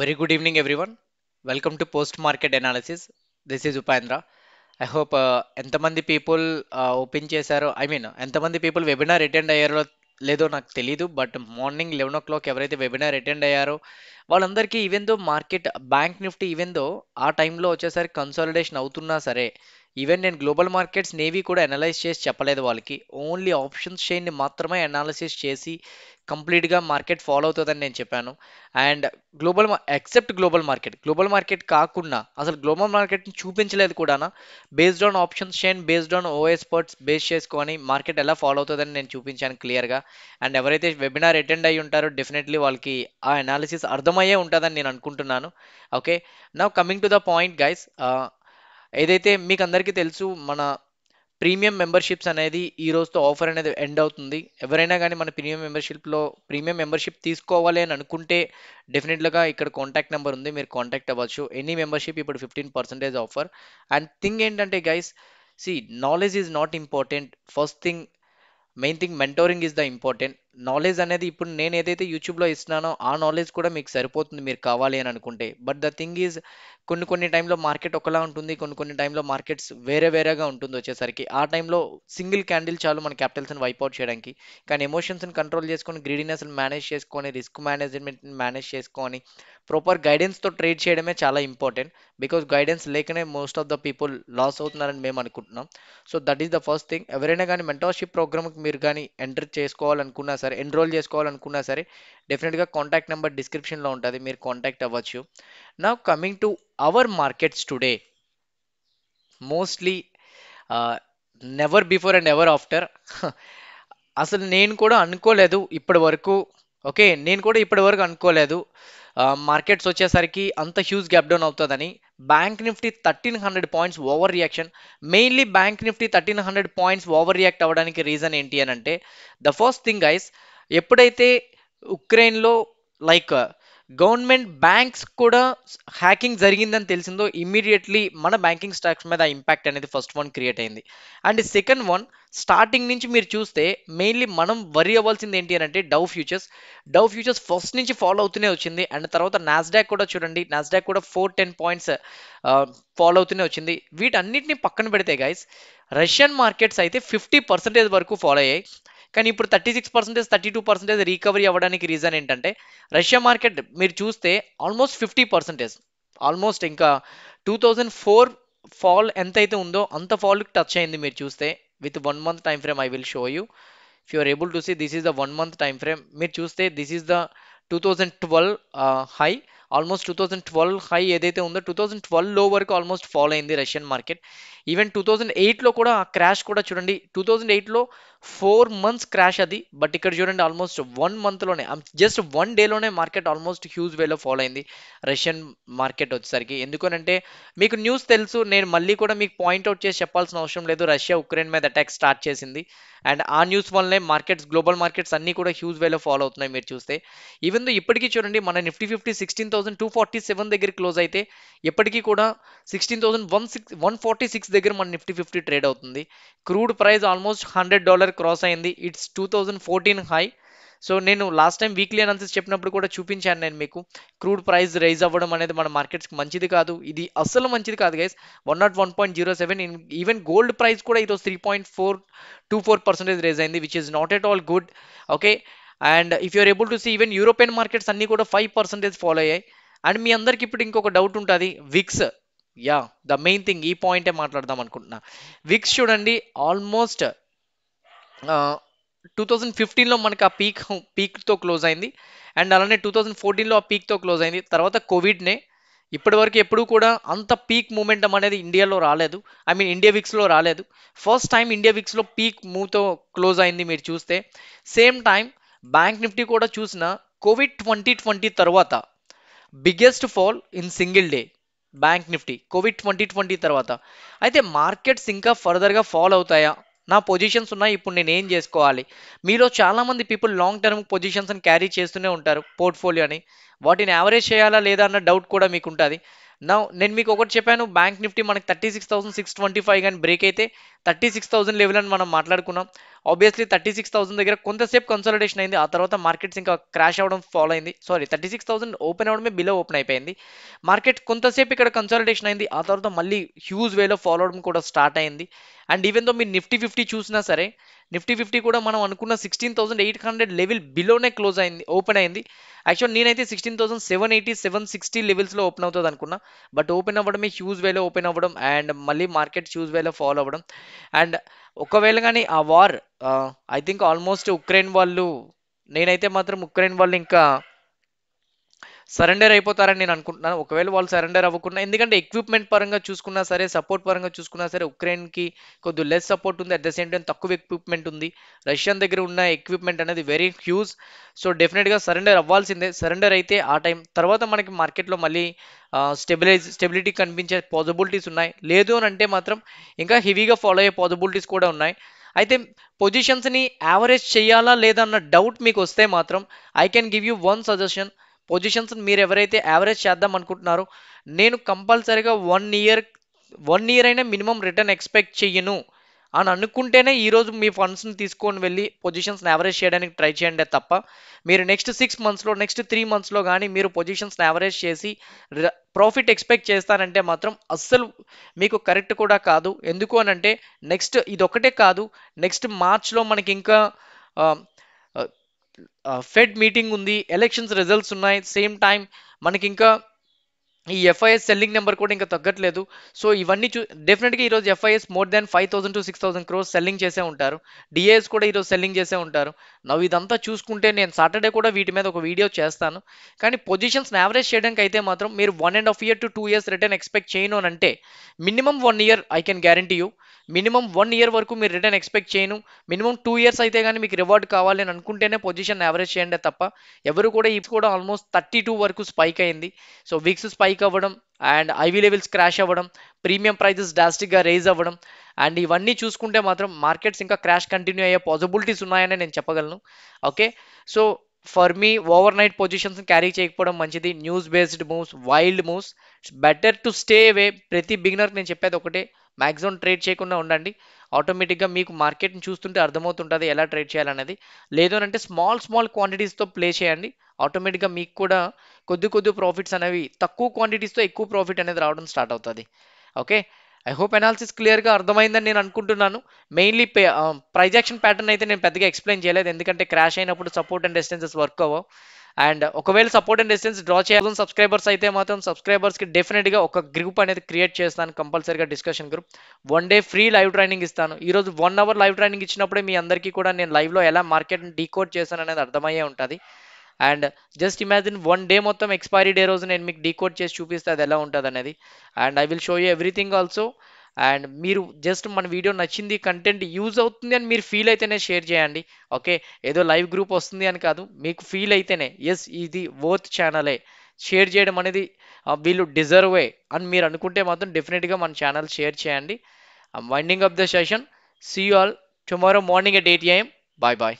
Very good evening, everyone. Welcome to post market Analysis. This is Upendra I hope ఎంతమంది people open uh, చేశారో I mean ఎంతమంది people webinar attend అయ్యారో లేదో నాకు తెలీదు but morning eleven o'clock ఎవరైతే webinar attend అయ్యారో వాళ్ళందరికీ even though market bank Nifty even though ఆ టైంలో వచ్చేసరికి కన్సాలిడేషన్ అవుతున్నా సరే ఈవెన్ నేను గ్లోబల్ మార్కెట్స్ నేవీ కూడా అనలైజ్ చేసి చెప్పలేదు వాళ్ళకి ఓన్లీ ఆప్షన్స్ చైన్ని మాత్రమే అనాలిసిస్ చేసి కంప్లీట్గా మార్కెట్ ఫాలో అవుతుందని నేను చెప్పాను and global except global market global market కాకుండా అసలు గ్లోబల్ మార్కెట్ని చూపించలేదు కూడా based on options chain based on OS puts base చేసుకొని మార్కెట్ ఎలా ఫాలో అవుతుందని నేను చూపించాను క్లియర్గా అండ్ ఎవరైతే వెబినార్ అటెండ్ అయ్యి ఉంటారో డెఫినెట్లీ వాళ్ళకి ఆ అనాలిసిస్ అర్థమయ్యే ఉంటుందని నేను అనుకుంటున్నాను ఓకే నా coming to the point guys ఏదైతే మీకు అందరికీ తెలుసు మన ప్రీమియం మెంబర్షిప్స్ అనేది ఈ రోజుతో ఆఫర్ అనేది ఎండ్ అవుతుంది ఎవరైనా కానీ మన ప్రీమియం మెంబర్షిప్లో ప్రీమియం మెంబర్షిప్ తీసుకోవాలి అని అనుకుంటే డెఫినెట్గా ఇక్కడ కాంటాక్ట్ నెంబర్ ఉంది మీరు కాంటాక్ట్ అవ్వచ్చు ఎనీ మెంబర్షిప్ ఇప్పుడు fifteen percentage offer and thing ఏంటంటే guys see knowledge is not important first thing main thing mentoring is the important knowledge అనేది ఇప్పుడు నేను ఏదైతే యూట్యూబ్లో ఇస్తున్నానో ఆ నాలెడ్జ్ కూడా మీకు సరిపోతుంది మీరు కావాలి అని అనుకుంటే బట్ ద థింగ్ ఈజ్ కొన్ని కొన్ని టైంలో మార్కెట్ ఒకలా ఉంటుంది కొన్ని కొన్ని టైంలో మార్కెట్స్ వేరే వేరేగా ఉంటుంది వచ్చేసరికి ఆ టైంలో సింగిల్ క్యాండిల్ చాలు మన క్యాపిటల్స్ని అవుట్ చేయడానికి కానీ ఎమోషన్స్ని కంట్రోల్ చేసుకొని గ్రీడినెస్ని మేనేజ్ చేసుకొని రిస్క్ మేనేజ్మెంట్ని మేనేజ్ చేసుకొని ప్రాపర్ గైడెన్స్తో ట్రేడ్ చేయడమే చాలా ఇంపార్టెంట్ బికాజ్ గైడెన్స్ లేకనే most of the people loss అవుతున్నారని మేము అనుకుంటున్నాం so that is the first thing ఎవరైనా కానీ మెంటర్షిప్ ప్రోగ్రామ్కి మీరు కానీ ఎంటర్ చేసుకోవాలనుకున్నా సరే ఎన్రోల్ చేసుకోవాలనుకున్నా సరే డెఫినెట్గా కాంటాక్ట్ నెంబర్ డిస్క్రిప్షన్లో ఉంటుంది మీరు కాంటాక్ట్ అవ్వచ్చు నా coming to our markets today mostly never before and ever after అసలు నేను కూడా అనుకోలేదు ఇప్పటి వరకు ఓకే నేను కూడా ఇప్పటి వరకు అనుకోలేదు మార్కెట్స్ వచ్చేసరికి అంత హ్యూజ్ గ్యాప్ డౌన్ అవుతుందని bank Nifty thirteen hundred points over reaction mainly bank Nifty thirteen hundred points over react అవ్వడానికి రీజన్ ఏంటి అని అంటే ద ఫస్ట్ థింగ్ ఐస్ ఎప్పుడైతే ఉక్రెయిన్లో లైక్ గవర్నమెంట్ బ్యాంక్స్ కూడా హ్యాకింగ్ జరిగిందని తెలిసిందో ఇమ్మీడియట్లీ మన బ్యాంకింగ్ స్టాక్స్ మీద ఇంపాక్ట్ అనేది ఫస్ట్ వన్ క్రియేట్ అయింది అండ్ సెకండ్ వన్ స్టార్టింగ్ నుంచి మీరు చూస్తే మెయిన్లీ మనం వరి అవ్వాల్సింది ఏంటి అని అంటే Dow futures Dow futures first నుంచి ఫాలో అవుతూనే వచ్చింది అండ్ తర్వాత నాస్డాక్ కూడా చూడండి నాస్డాక్ కూడా ఫోర్ టెన్ పాయింట్స్ ఫాలో అవుతూనే వచ్చింది వీటన్నిటిని పక్కన పెడితే గాయస్ రష్యన్ మార్కెట్స్ అయితే ఫిఫ్టీ పర్సెంటేజ్ వరకు ఫాలో అయ్యాయి కానీ ఇప్పుడు thirty six percentage thirty two percentage recovery అవ్వడానికి రీజన్ ఏంటంటే రష్యా మార్కెట్ మీరు చూస్తే ఆల్మోస్ట్ ఫిఫ్టీ పర్సెంటేజ్ ఆల్మోస్ట్ ఇంకా టూ థౌజండ్ ఫోర్ ఫాల్ ఎంతైతే ఉందో అంత ఫాల్కి టచ్ అయింది మీరు చూస్తే with one month time frame I will show you if you're able to see this is the one month time frame మీరు చూస్తే this is the two thousand twelve high almost two thousand twelve high ఏదైతే ఉందో two thousand లో వరకు almost fall అయింది Russian market even two thousand ఎయిట్లో కూడా ఆ క్రాష్ కూడా చూడండి టూ థౌజండ్ ఎయిట్లో ఫోర్ మంత్స్ క్రాష్ అది బట్ ఇక్కడ చూడండి ఆల్మోస్ట్ వన్ మంత్లోనే జస్ట్ వన్ డేలోనే మార్కెట్ ఆల్మోస్ట్ హ్యూజ్ వేలో ఫాలో అయింది రష్యన్ మార్కెట్ వచ్చేసరికి ఎందుకనంటే మీకు న్యూస్ తెలుసు నేను మళ్ళీ కూడా మీకు పాయింట్అవుట్ చేసి చెప్పాల్సిన అవసరం లేదు రష్యా ఉక్రెయిన్ మీద అటాక్ స్టార్ట్ చేసింది అండ్ ఆ న్యూస్ వల్లనే మార్కెట్స్ గ్లోబల్ మార్కెట్స్ అన్నీ కూడా హ్యూజ్ వేలో ఫాలో అవుతున్నాయి మీరు చూస్తే ఈవెన్ దో ఇప్పటికీ చూడండి మన Nifty fifty sixteen thousand two forty seven దగ్గర క్లోజ్ అయితే ఎప్పటికీ కూడా sixteen thousand one six one forty six దగ్గర మన నిఫ్టీ ఫిఫ్టీ ట్రేడ్ అవుతుంది crude price almost hundred dollar dollar cross అయింది it's two thousand fourteen high so నేను last time weekly analysis చెప్పినప్పుడు కూడా చూపించాను నేను మీకు క్రూడ్ ప్రైస్ రైజ్ అవ్వడం అనేది మన మార్కెట్స్కి మంచిది కాదు ఇది అస్సలు మంచిది కాదు guys one not one point zero seven even gold price కూడా ఈరోజు three point four two four percentage raise అయింది which is not at all good okay and if you're able to see even European markets అన్నీ కూడా five percentage follow అయ్యాయి and మీ అందరికి ఇప్పుడు ఇంకొక డౌట్ ఉంటుంది VIX yeah the main thing ఈ పాయింటే మాట్లాడదాం అనుకుంటున్నా విక్స్ చూడండి ఆల్మోస్ట్ టూ థౌజండ్ ఫిఫ్టీన్లో మనకి ఆ పీక్ పీక్తో క్లోజ్ అయింది అండ్ అలానే టూ థౌజండ్ ఫోర్టీన్లో ఆ పీక్తో క్లోజ్ అయింది తర్వాత కోవిడ్నే ఇప్పటివరకు ఎప్పుడూ కూడా అంత పీక్ మూమెంటం అనేది ఇండియాలో రాలేదు ఐ మీన్ ఇండియా విక్స్లో రాలేదు ఫస్ట్ టైం ఇండియా విక్స్లో పీక్ మూవ్తో క్లోజ్ అయింది మీరు చూస్తే సేమ్ టైం బ్యాంక్ నిఫ్టీ కూడా చూసిన కోవిడ్ ట్వంటీ ట్వంటీ తర్వాత biggest fall in single day bank Nifty Covid twenty twenty తర్వాత అయితే మార్కెట్స్ ఇంకా ఫర్దర్గా ఫాల్ అవుతాయా నా పొజిషన్స్ ఉన్నాయి ఇప్పుడు నేను ఏం చేసుకోవాలి మీలో చాలామంది పీపుల్ లాంగ్ టర్మ్ పొజిషన్స్ని క్యారీ చేస్తూనే ఉంటారు పోర్ట్ఫోలియోని వాటిని యావరేజ్ చేయాలా లేదా అన్న డౌట్ కూడా మీకు ఉంటుంది నా నేను మీకు ఒకటి చెప్పాను బ్యాంక్ నిఫ్టీ మనకి thirty six thousand six twenty five కానీ బ్రేక్ అయితే థర్టీ సిక్స్ థౌసండ్ లెవెల్ అని మనం మాట్లాడుకున్నాం ఆబ్వియస్లీ థర్టీ సిక్స్ థౌసండ్ దగ్గర కొంతసేపు కన్సల్టేషన్ అయింది ఆ తర్వాత మార్కెట్స్ ఇంకా క్రాష్ అవ్వడం ఫాలో అయింది sorry thirty six thousand open అవడమే బిలో ఓపెన్ అయిపోయింది మార్కెట్ కొంతసేపు ఇక్కడ కన్సల్టేషన్ అయింది ఆ తర్వాత మళ్ళీ హ్యూజ్ వేలో ఫాలో అవడం కూడా స్టార్ట్ అయింది అండ్ ఈవెన్ దో మీరు నిఫ్టీ ఫిఫ్టీ చూసినా సరే నిఫ్టీ ఫిఫ్టీ కూడా మనం అనుకున్న sixteen thousand eight hundred level బిలోనే క్లోజ్ అయింది ఓపెన్ అయింది యాక్చువల్ నేనైతే sixteen thousand seven eighty seven sixty లెవెల్స్లో ఓపెన్ అవుతుంది అనుకున్నా బట్ ఓపెన్ అవ్వడమే హ్యూజ్ వేలో ఓపెన్ అవ్వడం అండ్ మళ్ళీ మార్కెట్ హ్యూజ్ వేలో ఫాలో అవ్వడం అండ్ ఒకవేళ కానీ ఆ war I think almost Ukraine వాళ్ళు నేనైతే మాత్రం ఉక్రెయిన్ వాళ్ళు ఇంకా సరెండర్ అయిపోతారని నేను అనుకుంటున్నాను ఒకవేళ వాళ్ళు సరెండర్ అవ్వకుండా ఎందుకంటే ఎక్విప్మెంట్ పరంగా చూసుకున్నా సరే సపోర్ట్ పరంగా చూసుకున్నా సరే ఉక్రెయిన్కి కొద్ది లెస్ సపోర్ట్ ఉంది అట్ ద సేమ్ టైం తక్కువ ఎక్విప్మెంట్ ఉంది రష్యన్ దగ్గర ఉన్న ఎక్విప్మెంట్ అనేది వెరీ హ్యూజ్ సో డెఫినెట్గా సరెండర్ అవ్వాల్సిందే సరెండర్ అయితే ఆ టైం తర్వాత మనకి మార్కెట్లో మళ్ళీ స్టెబిలైజ్ స్టెబిలిటీ కనిపించే పాజిబిలిటీస్ ఉన్నాయి లేదు అని అంటే మాత్రం ఇంకా హెవీగా ఫాలో అయ్యే పాజిబిలిటీస్ కూడా ఉన్నాయి అయితే పొజిషన్స్ని యావరేజ్ చేయాలా లేదా అన్న డౌట్ మీకు వస్తే మాత్రం I can give you one suggestion positions మీరు ఎవరైతే యావరేజ్ చేద్దాం అనుకుంటున్నారో నేను కంపల్సరీగా వన్ ఇయర్ వన్ ఇయర్ అయినా మినిమం రిటర్న్ ఎక్స్పెక్ట్ చెయ్యను అని అనుకుంటేనే ఈరోజు మీ ఫండ్స్ని తీసుకొని వెళ్ళి పొజిషన్స్ని యావరేజ్ చేయడానికి ట్రై చేయండి తప్ప మీరు నెక్స్ట్ సిక్స్ మంత్స్లో నెక్స్ట్ త్రీ మంత్స్లో కానీ మీరు పొజిషన్స్ని యావరేజ్ చేసి ప్రాఫిట్ ఎక్స్పెక్ట్ చేస్తానంటే మాత్రం అస్సలు మీకు కరెక్ట్ కూడా కాదు ఎందుకు అనంటే నెక్స్ట్ ఇదొకటే కాదు నెక్స్ట్ మార్చ్లో మనకి ఇంకా ఫెడ్ మీటింగ్ ఉంది ఎలక్షన్స్ రిజల్ట్స్ ఉన్నాయి సేమ్ టైం మనకి ఇంకా ఈ ఎఫ్ఐఎస్ సెల్లింగ్ నెంబర్ కూడా ఇంకా తగ్గట్లేదు సో ఇవన్నీ చూ డెఫినెట్గా ఈరోజు FIIs more than five thousand to six thousand crores selling చేసే ఉంటారు డిఏఎస్ కూడా ఈరోజు సెల్లింగ్ చేసే ఉంటారు నవ్వు ఇదంతా చూసుకుంటే నేను సాటర్డే కూడా వీటి మీద ఒక వీడియో చేస్తాను కానీ పొజిషన్స్ యావరేజ్ చేయడానికి అయితే మాత్రం మీరు one and half year to two years return expect చేయను అంటే minimum one year I can guarantee you minimum one year వరకు మీరు రిటర్న్ ఎక్స్పెక్ట్ చేయను మినిమం టూ ఇయర్స్ అయితే కానీ మీకు రివార్డ్ కావాలి అని అనుకుంటేనే పొజిషన్ యావరేజ్ చేయండి తప్ప ఎవరు కూడా ఇప్పుడు కూడా ఆల్మోస్ట్ థర్టీ టూ వరకు స్పైక్ అయింది సో వీక్స్ స్పైక్ అవ్వడం అండ్ ఐవీ లెవెల్స్ క్రాష్ అవ్వడం ప్రీమియం ప్రైజెస్ డాస్టిక్గా రేజ్ అవ్వడం అండ్ ఇవన్నీ చూసుకుంటే మాత్రం మార్కెట్స్ ఇంకా క్రాష్ కంటిన్యూ అయ్యే పాసిబిలిటీస్ ఉన్నాయని నేను చెప్పగలను okay so for me overnight positions carry చేయకపోవడం మంచిది news based moves wild moves better to stay away ప్రతి బిగినర్కి నేను చెప్పేది ఒకటే మ్యాక్సిమం ట్రేడ్ చేయకుండా ఉండండి ఆటోమేటిక్గా మీకు మార్కెట్ని చూస్తుంటే అర్థమవుతుంటుంది ఎలా ట్రేడ్ చేయాలనేది లేదు అంటే స్మాల్ స్మాల్ క్వాంటిటీస్తో ప్లే చేయండి ఆటోమేటిక్గా మీకు కూడా కొద్ది కొద్ది ప్రాఫిట్స్ అనేవి తక్కువ క్వాంటిటీస్తో ఎక్కువ ప్రాఫిట్ అనేది రావడం స్టార్ట్ అవుతుంది ఓకే ఐ హోప్ అనాలిసిస్ క్లియర్గా అర్థమైందని నేను అనుకుంటున్నాను మెయిన్లీ ప్రైజాక్షన్ ప్యాటర్న్ అయితే నేను పెద్దగా ఎక్స్ప్లెయిన్ చేయలేదు ఎందుకంటే క్రాష్ అయినప్పుడు సపోర్ట్ అండ్ డిస్టెన్సెస్ వర్క్ అవ్వవు అండ్ ఒకవేళ సపోర్ట్ అండ్ డిస్టెన్స్ డ్రా చేయాలని సబ్స్క్రైబర్స్ అయితే మాత్రం సబ్స్క్రైబర్స్కి డెఫినెట్గా ఒక గ్రూప్ అనేది క్రియేట్ చేస్తాను కంపల్సరీగా discussion group one day free live training ఇస్తాను ఈరోజు వన్ అవర్ లైవ్ ట్రైనింగ్ ఇచ్చినప్పుడే మీ అందరికీ కూడా నేను లైవ్లో ఎలా మార్కెట్ని డీకోడ్ చేశాను అనేది అర్థమయ్యే ఉంటుంది and just imagine one day మొత్తం ఎక్స్పైరీ డే రోజు నేను మీకు డీకోడ్ చేసి చూపిస్తే అది ఎలా ఉంటుంది అనేది and I will show you everything also and మీరు జస్ట్ మన వీడియో నచ్చింది కంటెంట్ యూజ్ అవుతుంది అని మీరు ఫీల్ అయితేనే షేర్ చేయండి ఓకే ఏదో లైవ్ గ్రూప్ వస్తుంది అని కాదు మీకు ఫీల్ అయితేనే ఎస్ ఇది వోత్ ఛానలే షేర్ చేయడం అనేది వీళ్ళు డిజర్వే అని మీరు అనుకుంటే మాత్రం డెఫినెట్గా మన ఛానల్ షేర్ చేయండి winding off the session see all tomorrow morning at eight AM bye bye